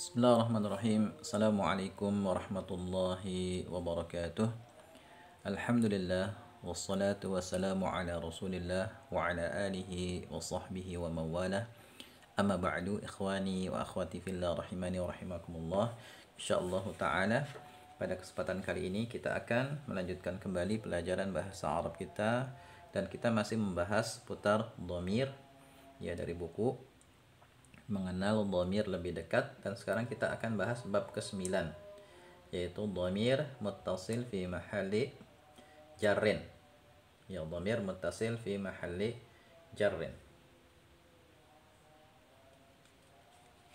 Bismillahirrahmanirrahim. Assalamualaikum warahmatullahi wabarakatuh. Alhamdulillah wassalatu wassalamu ala Rasulillah wa ala alihi wa sahbihi wa mawalah. Amma ba'du ikhwani wa akhwati fillah rahimani wa rahimakumullah. Insyaallah taala pada kesempatan kali ini kita akan melanjutkan kembali pelajaran bahasa Arab kita dan kita masih membahas putar domir ya dari buku mengenal domir lebih dekat dan sekarang kita akan bahas bab ke-9 yaitu domir mutasil fi mahali jarin ya domir mutasil fi mahali jarin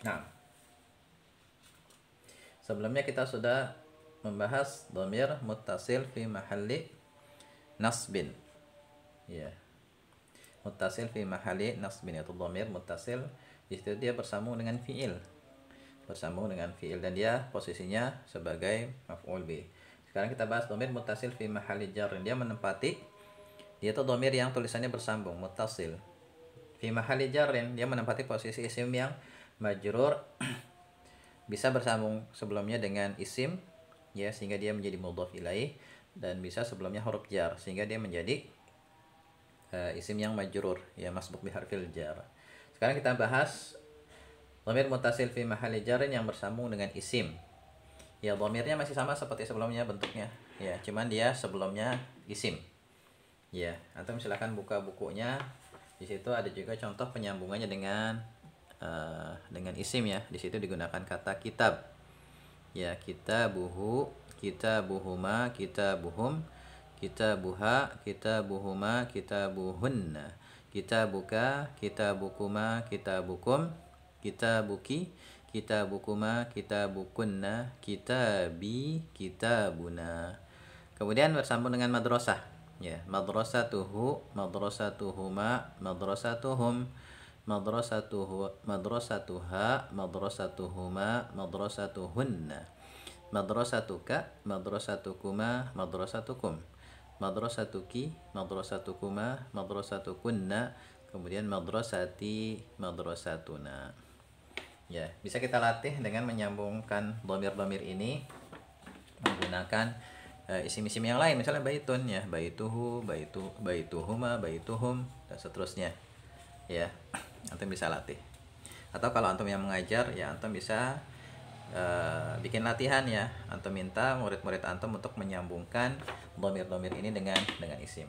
nah sebelumnya kita sudah membahas domir mutasil fi mahali nasbin ya yeah mutasil fi mahali nasbin yaitu Domir Mutasil, di situ dia bersambung dengan fiil bersambung dengan fiil dan dia posisinya sebagai maf'ul bi sekarang kita bahas Domir Mutasil fi mahali jar dia menempati dia itu Domir yang tulisannya bersambung Mutasil fi mahali jarin dia menempati posisi isim yang majrur bisa bersambung sebelumnya dengan isim ya sehingga dia menjadi mudhaf ilaih dan bisa sebelumnya huruf jar sehingga dia menjadi uh, isim yang majrur ya masbuk biharfil jar. Sekarang kita bahas dhamir mutasil fi mahalli jarin yang bersambung dengan isim. Ya, dhamirnya masih sama seperti sebelumnya bentuknya. Ya, cuman dia sebelumnya isim. Ya, atau silahkan buka bukunya. Di situ ada juga contoh penyambungannya dengan uh, dengan isim ya. Di situ digunakan kata kitab. Ya, kita buhu, kita buhuma, kita buhum kita kita kita kita kita kita buhuma buhunna buka bukuma buha bukum kita buki kita bukuma kita bukunna kita bi kita buna kemudian bersambung dengan madrasah ya madrasatuhu madrasatuhuma madrasatuhum madrasatuhu madrasatuha madrasatuhuma madrasatuhunna madrasatuka madrasatukuma madrasatukum madrasatuki, madrasatukuma, madrasatukunna, kemudian madrasati, madrasatuna. Ya, bisa kita latih dengan menyambungkan domir-domir ini menggunakan uh, isim-isim yang lain, misalnya baitun ya, baituhu, baitu, baituhuma, baituhum, dan seterusnya. Ya, antum bisa latih. Atau kalau antum yang mengajar, ya antum bisa Eh, bikin latihan ya antum minta murid-murid antum untuk menyambungkan domir-domir ini dengan dengan isim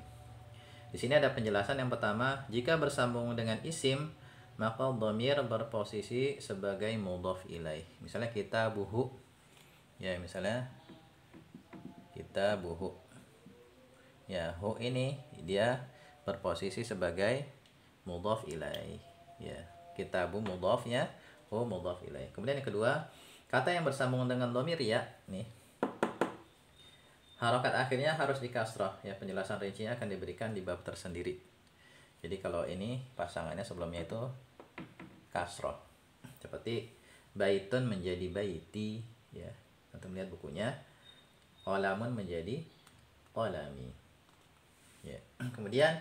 di sini ada penjelasan yang pertama jika bersambung dengan isim maka domir berposisi sebagai mudhof ilai. misalnya kita buhu ya misalnya kita buhu ya hu ini dia berposisi sebagai mudhof ilai. ya kita bu mudhofnya hu mudhof ilaih kemudian yang kedua Kata yang bersambung dengan domir ya, nih. Harokat akhirnya harus dikasroh. Ya, penjelasan rincinya akan diberikan di bab tersendiri. Jadi kalau ini pasangannya sebelumnya itu kasroh. Seperti baitun menjadi baiti ya. Untuk melihat bukunya. Olamun menjadi olami. Ya. Kemudian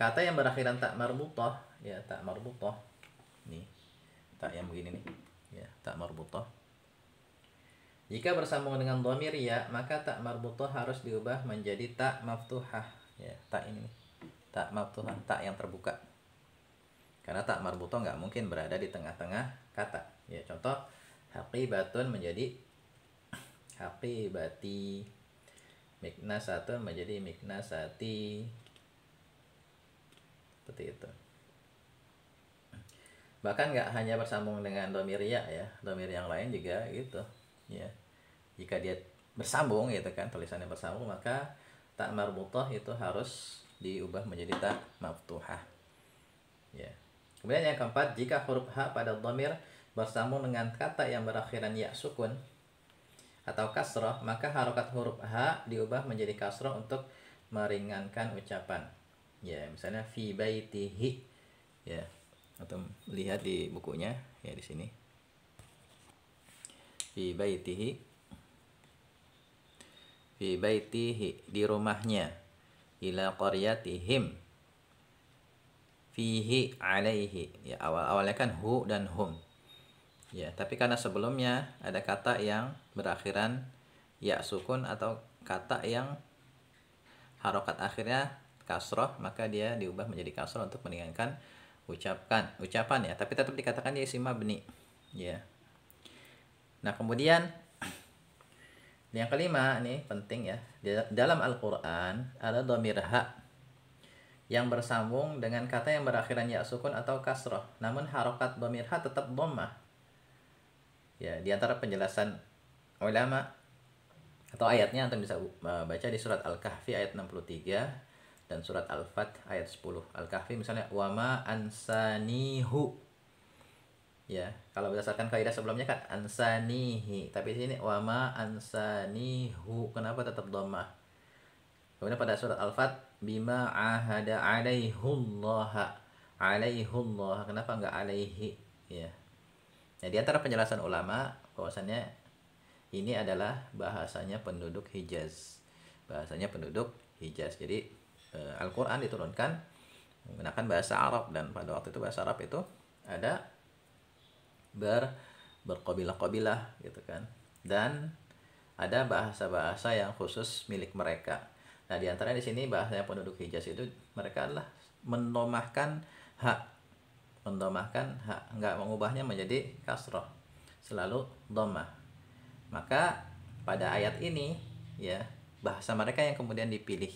kata yang berakhiran tak marbutoh ya tak marbutoh nih tak yang begini nih ya tak marbutah jika bersambung dengan domir ya maka tak marbutah harus diubah menjadi tak maftuhah ya tak ini tak maftuhah tak yang terbuka karena tak marbutah nggak mungkin berada di tengah-tengah kata ya contoh batun menjadi bati mikna satu menjadi miknasati seperti itu bahkan nggak hanya bersambung dengan domiria ya domir yang lain juga gitu ya jika dia bersambung gitu kan tulisannya bersambung maka tak marbutoh itu harus diubah menjadi tak maftuha ya kemudian yang keempat jika huruf h pada domir bersambung dengan kata yang berakhiran ya sukun atau kasroh maka harokat huruf h diubah menjadi kasroh untuk meringankan ucapan ya misalnya fi baitihi ya atau lihat di bukunya ya di sini fi baitihi fi baitihi di rumahnya ila qaryatihim fihi alaihi ya awal awalnya kan hu dan hum ya tapi karena sebelumnya ada kata yang berakhiran ya sukun atau kata yang harokat akhirnya kasroh maka dia diubah menjadi kasroh untuk meringankan ucapkan ucapan ya tapi tetap dikatakan dia isim mabni ya nah kemudian yang kelima ini penting ya dalam Al-Quran ada dhamir ha yang bersambung dengan kata yang berakhiran ya sukun atau kasroh namun harokat dhamir ha tetap dhamma ya di antara penjelasan ulama atau ayatnya antum bisa uh, baca di surat Al-Kahfi ayat 63 dan surat Al-Fat ayat 10. Al-Kahfi misalnya wama ansanihu. Ya, kalau berdasarkan kaidah sebelumnya kan ansanihi, tapi di sini wama ansanihu. Kenapa tetap domah Kemudian pada surat Al-Fat bima ahada alaihullaha. Alaihullah. Kenapa enggak alaihi? Ya. Nah, di antara penjelasan ulama bahwasannya ini adalah bahasanya penduduk Hijaz. Bahasanya penduduk Hijaz. Jadi uh, Al-Quran diturunkan menggunakan bahasa Arab dan pada waktu itu bahasa Arab itu ada ber berkabilah-kabilah gitu kan dan ada bahasa-bahasa yang khusus milik mereka. Nah diantaranya di sini bahasanya penduduk Hijaz itu mereka adalah mendomahkan hak mendomahkan hak nggak mengubahnya menjadi kasroh selalu domah maka pada ayat ini ya bahasa mereka yang kemudian dipilih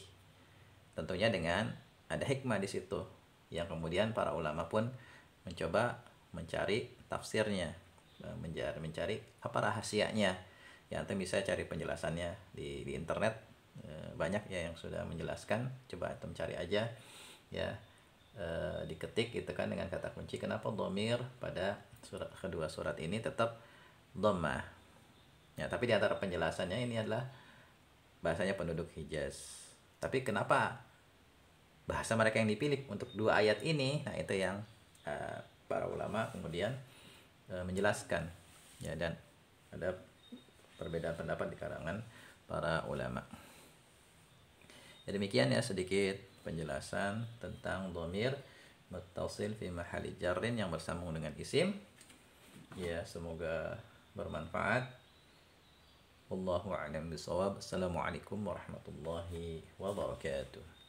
Tentunya dengan ada hikmah di situ yang kemudian para ulama pun mencoba mencari tafsirnya, eh, mencari, mencari apa rahasianya. Ya, nanti bisa cari penjelasannya di, di internet eh, banyak ya yang sudah menjelaskan coba antum cari aja ya e, diketik gitu kan dengan kata kunci kenapa domir pada surat kedua surat ini tetap domah ya tapi di antara penjelasannya ini adalah bahasanya penduduk Hijaz tapi kenapa bahasa mereka yang dipilih untuk dua ayat ini? Nah, itu yang uh, para ulama kemudian uh, menjelaskan. Ya, dan ada perbedaan pendapat di kalangan para ulama. Ya, demikian ya sedikit penjelasan tentang domir mutasil fi mahali jarin yang bersambung dengan isim. Ya, semoga bermanfaat. والله أعلم بصواب السلام عليكم ورحمة الله وبركاته